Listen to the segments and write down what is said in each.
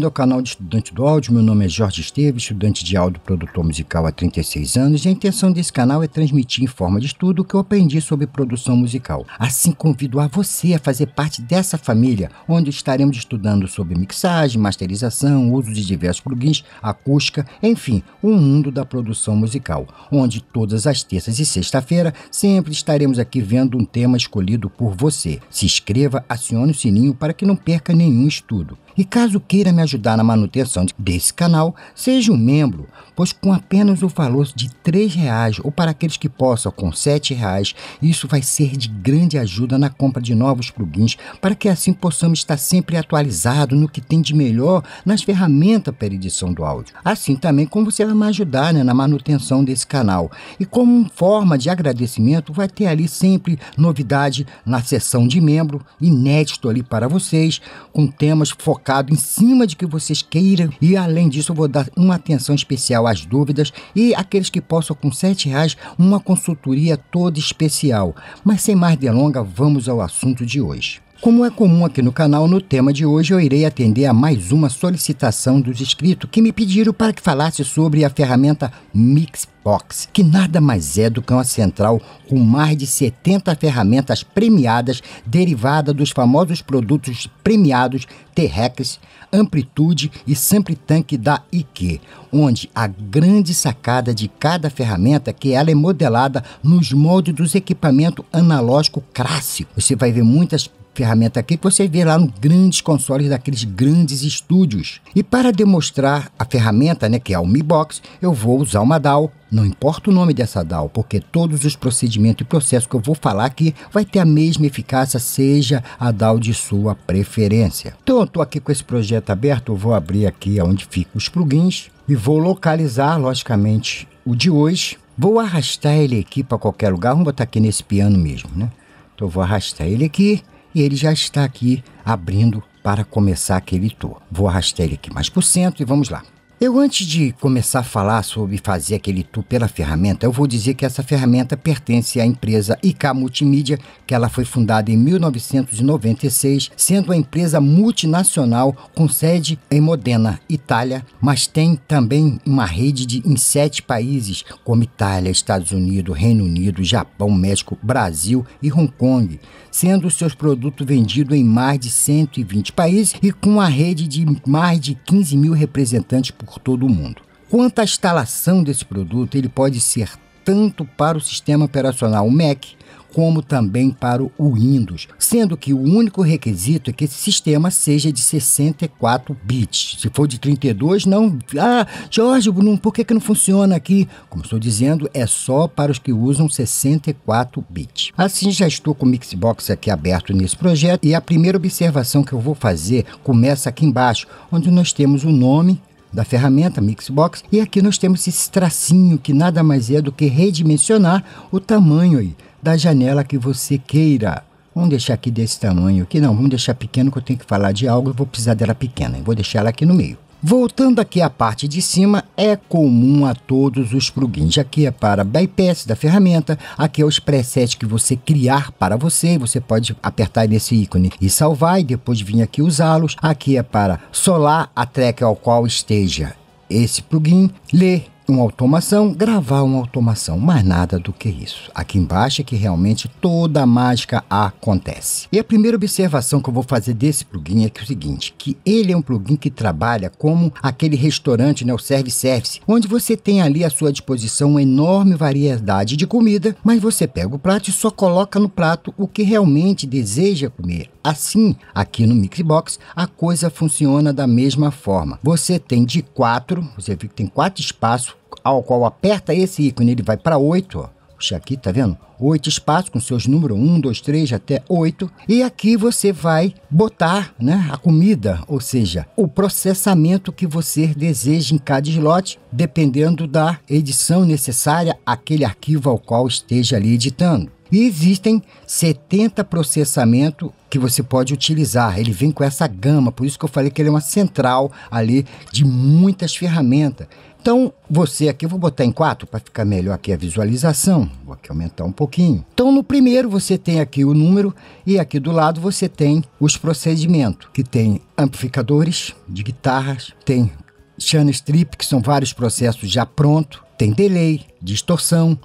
Bem-vindo ao canal de Estudante do Áudio, meu nome é Jorge Esteves, estudante de áudio produtor musical há 36 anos e a intenção desse canal é transmitir em forma de estudo o que eu aprendi sobre produção musical. Assim convido a você a fazer parte dessa família, onde estaremos estudando sobre mixagem, masterização, uso de diversos plugins, acústica, enfim, o um mundo da produção musical, onde todas as terças e sexta-feira sempre estaremos aqui vendo um tema escolhido por você. Se inscreva, acione o sininho para que não perca nenhum estudo. E caso queira me ajudar na manutenção desse canal, seja um membro, pois com apenas o valor de R$ reais ou para aqueles que possam com R$ reais, isso vai ser de grande ajuda na compra de novos plugins para que assim possamos estar sempre atualizado no que tem de melhor nas ferramentas para edição do áudio. Assim também como você vai me ajudar né, na manutenção desse canal. E como forma de agradecimento, vai ter ali sempre novidade na seção de membro, inédito ali para vocês, com temas focados colocado em cima de que vocês queiram. E além disso, eu vou dar uma atenção especial às dúvidas e aqueles que possam, com R$ reais, uma consultoria toda especial. Mas sem mais delongas, vamos ao assunto de hoje. Como é comum aqui no canal, no tema de hoje eu irei atender a mais uma solicitação dos inscritos que me pediram para que falasse sobre a ferramenta Mixbox, que nada mais é do que uma central com mais de 70 ferramentas premiadas derivada dos famosos produtos premiados T-Rex, Amplitude e Sempre Tank da IKE, onde a grande sacada de cada ferramenta é que ela é modelada nos moldes dos equipamentos analógicos clássicos. Você vai ver muitas ferramenta aqui que você vê lá nos grandes consoles daqueles grandes estúdios. E para demonstrar a ferramenta, né, que é o Mi Box, eu vou usar uma DAO. Não importa o nome dessa DAO, porque todos os procedimentos e processos que eu vou falar aqui vai ter a mesma eficácia, seja a DAO de sua preferência. Então eu estou aqui com esse projeto aberto, eu vou abrir aqui onde ficam os plugins e vou localizar, logicamente, o de hoje. Vou arrastar ele aqui para qualquer lugar, vamos botar aqui nesse piano mesmo, né? Então eu vou arrastar ele aqui e ele já está aqui abrindo para começar aquele tour. Vou arrastar ele aqui mais por cento e vamos lá. Eu, antes de começar a falar sobre fazer aquele tour pela ferramenta, eu vou dizer que essa ferramenta pertence à empresa IK Multimídia, que ela foi fundada em 1996, sendo uma empresa multinacional com sede em Modena, Itália, mas tem também uma rede de, em sete países, como Itália, Estados Unidos, Reino Unido, Japão, México, Brasil e Hong Kong, sendo seus produtos vendidos em mais de 120 países e com uma rede de mais de 15 mil representantes por por todo o mundo. Quanto à instalação desse produto, ele pode ser tanto para o sistema operacional Mac como também para o Windows, sendo que o único requisito é que esse sistema seja de 64 bits. Se for de 32, não. Ah, Jorge, Bruno, por que, que não funciona aqui? Como estou dizendo, é só para os que usam 64 bits. Assim, já estou com o Mixbox aqui aberto nesse projeto e a primeira observação que eu vou fazer começa aqui embaixo, onde nós temos o nome da ferramenta Mixbox. E aqui nós temos esse tracinho que nada mais é do que redimensionar o tamanho aí da janela que você queira. Vamos deixar aqui desse tamanho aqui, não, vamos deixar pequeno que eu tenho que falar de algo, eu vou precisar dela pequena, vou deixar ela aqui no meio. Voltando aqui à parte de cima, é comum a todos os plugins. Aqui é para bypass da ferramenta, aqui é os presets que você criar para você, você pode apertar nesse ícone e salvar e depois vir aqui usá-los. Aqui é para solar a track ao qual esteja esse plugin, ler uma automação, gravar uma automação, mais nada do que isso. Aqui embaixo é que realmente toda a mágica acontece. E a primeira observação que eu vou fazer desse plugin é que é o seguinte, que ele é um plugin que trabalha como aquele restaurante, né, o service service, onde você tem ali à sua disposição uma enorme variedade de comida, mas você pega o prato e só coloca no prato o que realmente deseja comer. Assim, aqui no Mixbox, a coisa funciona da mesma forma. Você tem de quatro, você vê que tem quatro espaços ao qual aperta esse ícone, ele vai para 8, ó. Puxa, aqui, tá vendo? 8 espaços com seus números 1, 2, 3 até 8. E aqui você vai botar né, a comida, ou seja, o processamento que você deseja em cada slot, dependendo da edição necessária àquele arquivo ao qual esteja ali editando. E existem 70 processamento que você pode utilizar. Ele vem com essa gama, por isso que eu falei que ele é uma central ali de muitas ferramentas. Então, você aqui, eu vou botar em quatro para ficar melhor aqui a visualização. Vou aqui aumentar um pouquinho. Então, no primeiro você tem aqui o número e aqui do lado você tem os procedimentos, que tem amplificadores de guitarras, tem channel strip, que são vários processos já pronto, tem delay, distorção,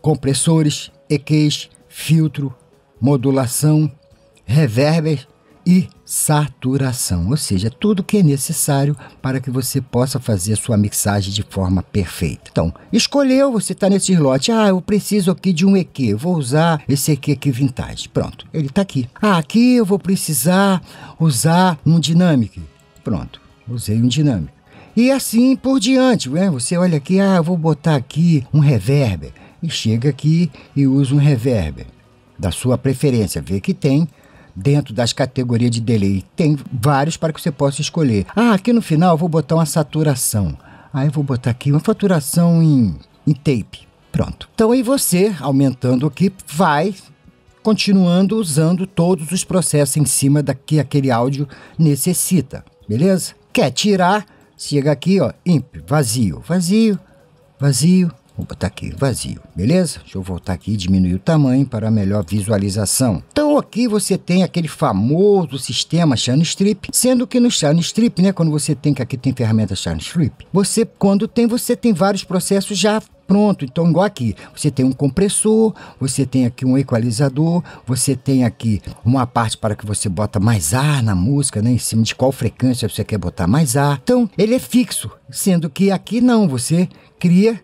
compressores, EQs, filtro, modulação, reverber, e saturação, ou seja, tudo que é necessário para que você possa fazer a sua mixagem de forma perfeita. Então, escolheu, você está nesse slot, ah, eu preciso aqui de um EQ, vou usar esse EQ aqui vintage, pronto, ele está aqui. Ah, aqui eu vou precisar usar um Dynamic, pronto, usei um Dynamic. E assim por diante, né? você olha aqui, ah, eu vou botar aqui um reverber, e chega aqui e usa um reverber da sua preferência, vê que tem, dentro das categorias de delay. Tem vários para que você possa escolher. Ah, aqui no final vou botar uma saturação. Aí ah, vou botar aqui uma faturação em, em tape. Pronto. Então aí você, aumentando aqui, vai continuando usando todos os processos em cima da que aquele áudio necessita. Beleza? Quer tirar? Chega aqui, ó, imp, vazio, vazio, vazio, Vou botar aqui vazio, beleza? Deixa eu voltar aqui e diminuir o tamanho para melhor visualização. Então aqui você tem aquele famoso sistema Shine Strip, sendo que no Shine Strip, né, quando você tem que aqui tem ferramenta Shine Strip, você quando tem, você tem vários processos já pronto. Então, igual aqui, você tem um compressor, você tem aqui um equalizador, você tem aqui uma parte para que você bota mais ar na música, né? Em cima de qual frequência você quer botar mais ar. Então, ele é fixo, sendo que aqui não, você cria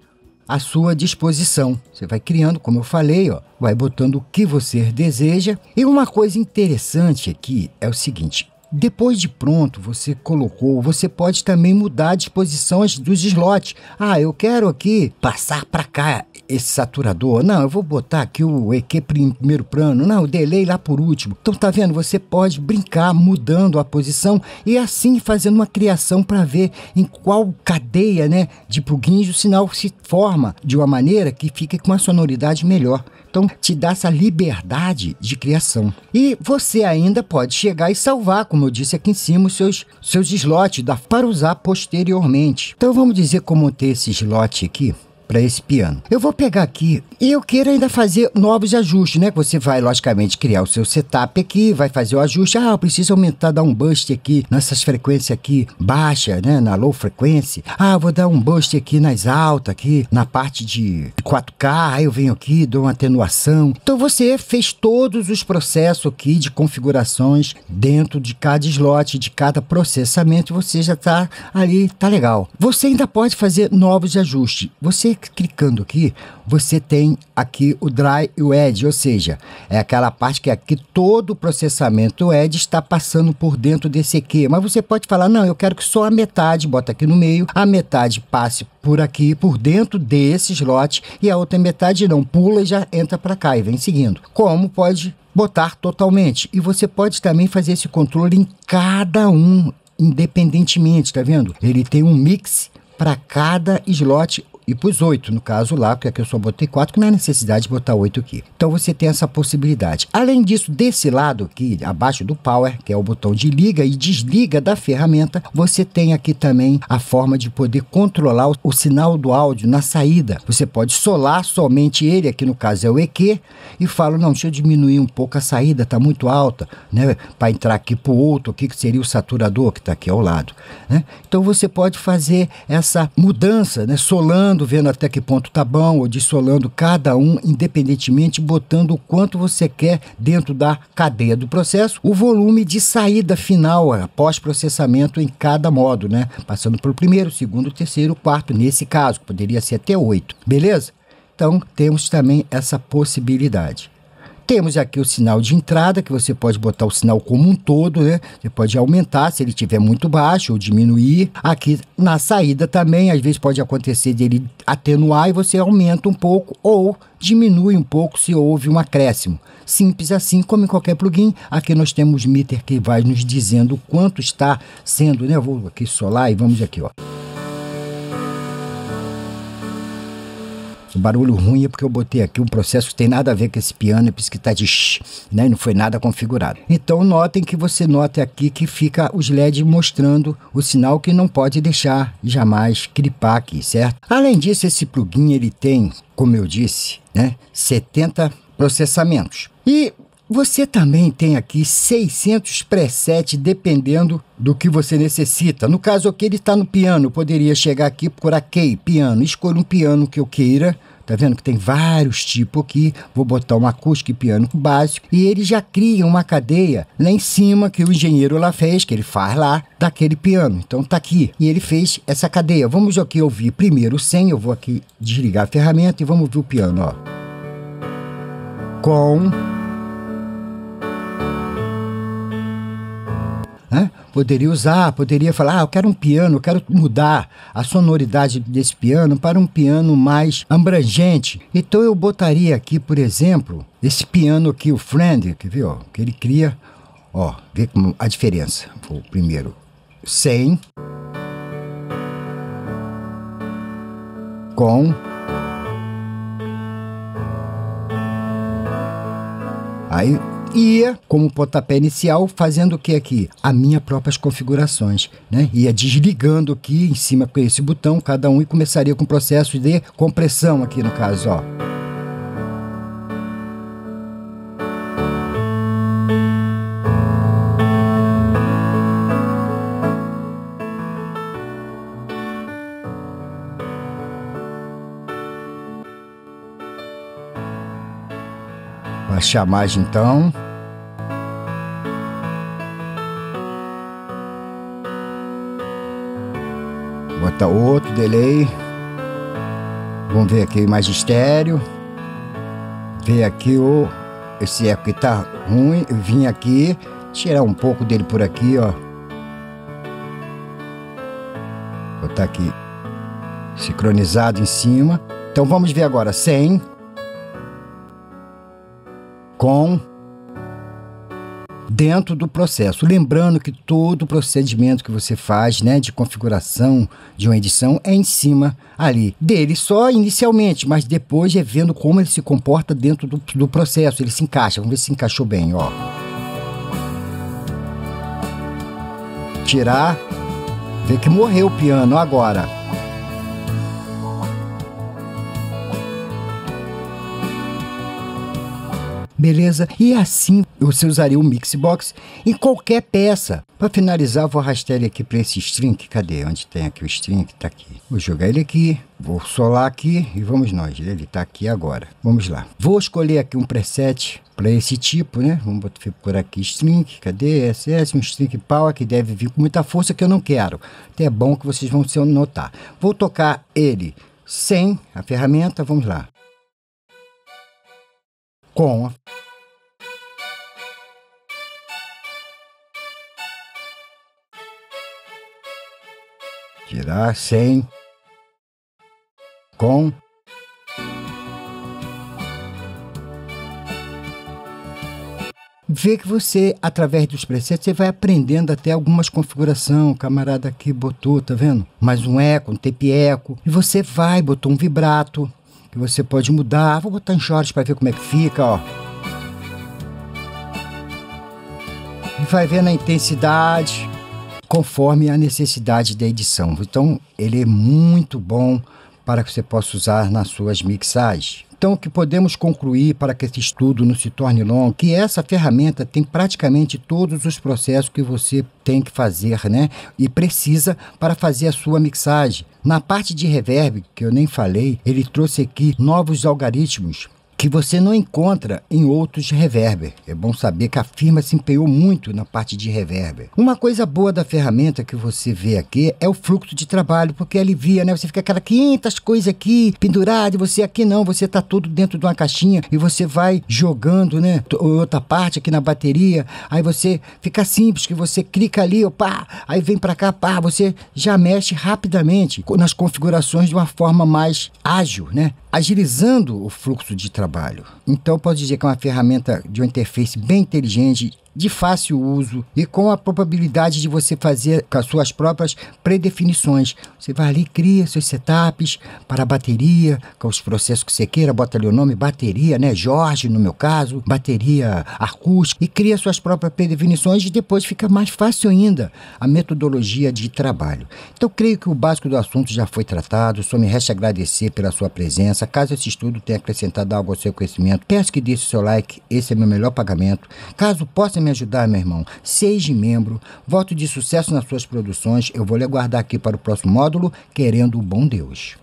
à sua disposição. Você vai criando, como eu falei, ó, vai botando o que você deseja. E uma coisa interessante aqui é o seguinte: depois de pronto, você colocou, você pode também mudar a disposição dos slots. Ah, eu quero aqui passar para cá esse saturador. Não, eu vou botar aqui o EQ primeiro plano. Não, o delay lá por último. Então tá vendo? Você pode brincar mudando a posição e assim fazendo uma criação para ver em qual cadeia, né, de plugins o sinal se forma de uma maneira que fique com uma sonoridade melhor. Então te dá essa liberdade de criação. E você ainda pode chegar e salvar, como eu disse aqui em cima, os seus, seus slots para usar posteriormente. Então vamos dizer como ter esse slot aqui para esse piano. Eu vou pegar aqui e eu quero ainda fazer novos ajustes, né? Você vai, logicamente, criar o seu setup aqui, vai fazer o ajuste. Ah, eu preciso aumentar, dar um bust aqui nessas frequências aqui baixa, né? Na low frequency. Ah, vou dar um bust aqui nas altas, aqui na parte de 4K. Aí eu venho aqui, dou uma atenuação. Então você fez todos os processos aqui de configurações dentro de cada slot, de cada processamento. Você já tá ali, tá legal. Você ainda pode fazer novos ajustes. Você clicando aqui, você tem aqui o Dry e o Edge, ou seja, é aquela parte que aqui todo o processamento Edge está passando por dentro desse aqui. Mas você pode falar, não, eu quero que só a metade, bota aqui no meio, a metade passe por aqui, por dentro desse slot, e a outra metade não, pula e já entra para cá e vem seguindo. Como pode botar totalmente? E você pode também fazer esse controle em cada um, independentemente, tá vendo? Ele tem um mix para cada slot e pus oito no caso lá, porque aqui é eu só botei quatro que não é necessidade de botar oito aqui. Então você tem essa possibilidade. Além disso, desse lado aqui, abaixo do power, que é o botão de liga e desliga da ferramenta, você tem aqui também a forma de poder controlar o, o sinal do áudio na saída. Você pode solar somente ele, aqui no caso é o EQ, e fala não, deixa eu diminuir um pouco a saída, tá muito alta, né, para entrar aqui pro outro, aqui que seria o saturador que está aqui ao lado, né? Então você pode fazer essa mudança, né, solando testando, vendo até que ponto tá bom, ou dissolando cada um independentemente, botando o quanto você quer dentro da cadeia do processo, o volume de saída final após é, processamento em cada modo, né? Passando pelo primeiro, segundo, terceiro, quarto, nesse caso, poderia ser até oito, beleza? Então temos também essa possibilidade. Temos aqui o sinal de entrada, que você pode botar o sinal como um todo, né? Você pode aumentar se ele estiver muito baixo ou diminuir. Aqui na saída também, às vezes pode acontecer dele atenuar e você aumenta um pouco ou diminui um pouco se houve um acréscimo. Simples assim, como em qualquer plugin, aqui nós temos meter que vai nos dizendo quanto está sendo, né? vou aqui solar e vamos aqui, ó. O barulho ruim é porque eu botei aqui um processo que tem nada a ver com esse piano, é por isso que tá de shh, né? não foi nada configurado. Então notem que você nota aqui que fica os LEDs mostrando o sinal que não pode deixar jamais gripar aqui, certo? Além disso, esse plugin ele tem, como eu disse, né? 70 processamentos. E você também tem aqui 600 presets dependendo do que você necessita. No caso aqui ele está no piano, eu poderia chegar aqui procurar key, piano, escolho um piano que eu queira. Tá vendo que tem vários tipos aqui. Vou botar uma acústica e piano básico. E ele já cria uma cadeia lá em cima que o engenheiro lá fez, que ele faz lá, daquele piano. Então tá aqui. E ele fez essa cadeia. Vamos aqui ouvir primeiro o 100. Eu vou aqui desligar a ferramenta e vamos ver o piano, ó. Com... Poderia usar, poderia falar, ah, eu quero um piano, eu quero mudar a sonoridade desse piano para um piano mais abrangente. Então eu botaria aqui, por exemplo, esse piano aqui, o Friend, que viu? Que ele cria, ó, vê como a diferença. O primeiro, sem com aí ia, como pontapé inicial, fazendo o que aqui? A minha próprias configurações, né? Ia desligando aqui em cima com esse botão, cada um, e começaria com o processo de compressão aqui no caso, ó. Baixar mais então. Tá outro delay. Vamos ver aqui mais estéreo. Ver aqui o esse eco que tá ruim. Eu vim aqui tirar um pouco dele por aqui, ó. Botar aqui sincronizado em cima. Então vamos ver agora sem com dentro do processo. Lembrando que todo o procedimento que você faz, né, de configuração de uma edição é em cima ali dele só inicialmente, mas depois é vendo como ele se comporta dentro do, do processo, ele se encaixa. Vamos ver se encaixou bem, ó. Tirar, ver que morreu o piano agora. beleza? E assim você usaria o Mixbox em qualquer peça. Para finalizar, vou arrastar ele aqui para esse string. Cadê? Onde tem aqui o string? Tá aqui. Vou jogar ele aqui. Vou solar aqui e vamos nós. Ele está aqui agora. Vamos lá. Vou escolher aqui um preset para esse tipo, né? Vamos por aqui string. Cadê? SS, um string power que deve vir com muita força que eu não quero. Até é bom que vocês vão se notar. Vou tocar ele sem a ferramenta. Vamos lá com tirar sem com Vê que você, através dos presets, você vai aprendendo até algumas configuração, o camarada aqui botou, tá vendo? Mais um eco, um tape eco, e você vai, botou um vibrato, você pode mudar. Vou botar em shorts para ver como é que fica, ó. E vai vendo a intensidade conforme a necessidade da edição. Então, ele é muito bom para que você possa usar nas suas mixagens. Então, o que podemos concluir para que esse estudo não se torne longo, que essa ferramenta tem praticamente todos os processos que você tem que fazer, né? E precisa para fazer a sua mixagem. Na parte de reverb, que eu nem falei, ele trouxe aqui novos algoritmos que você não encontra em outros reverber. É bom saber que a firma se empenhou muito na parte de reverber. Uma coisa boa da ferramenta que você vê aqui é o fluxo de trabalho, porque alivia, né? Você fica aquela 500 coisas aqui pendurada, e você aqui não, você tá tudo dentro de uma caixinha e você vai jogando, né? Outra parte aqui na bateria, aí você fica simples, que você clica ali, opa, aí vem para cá, pá, você já mexe rapidamente nas configurações de uma forma mais ágil, né? agilizando o fluxo de trabalho. Então, posso dizer que é uma ferramenta de uma interface bem inteligente de fácil uso e com a probabilidade de você fazer com as suas próprias predefinições. Você vai ali, cria seus setups para a bateria, com os processos que você queira, bota ali o nome, bateria, né? Jorge, no meu caso, bateria acústica, e cria suas próprias predefinições e depois fica mais fácil ainda a metodologia de trabalho. Então, creio que o básico do assunto já foi tratado, só me resta agradecer pela sua presença. Caso esse estudo tenha acrescentado algo ao seu conhecimento, peço que deixe seu like, esse é meu melhor pagamento. Caso possa me me ajudar, meu irmão. Seja membro, voto de sucesso nas suas produções. Eu vou lhe aguardar aqui para o próximo módulo, querendo o bom Deus.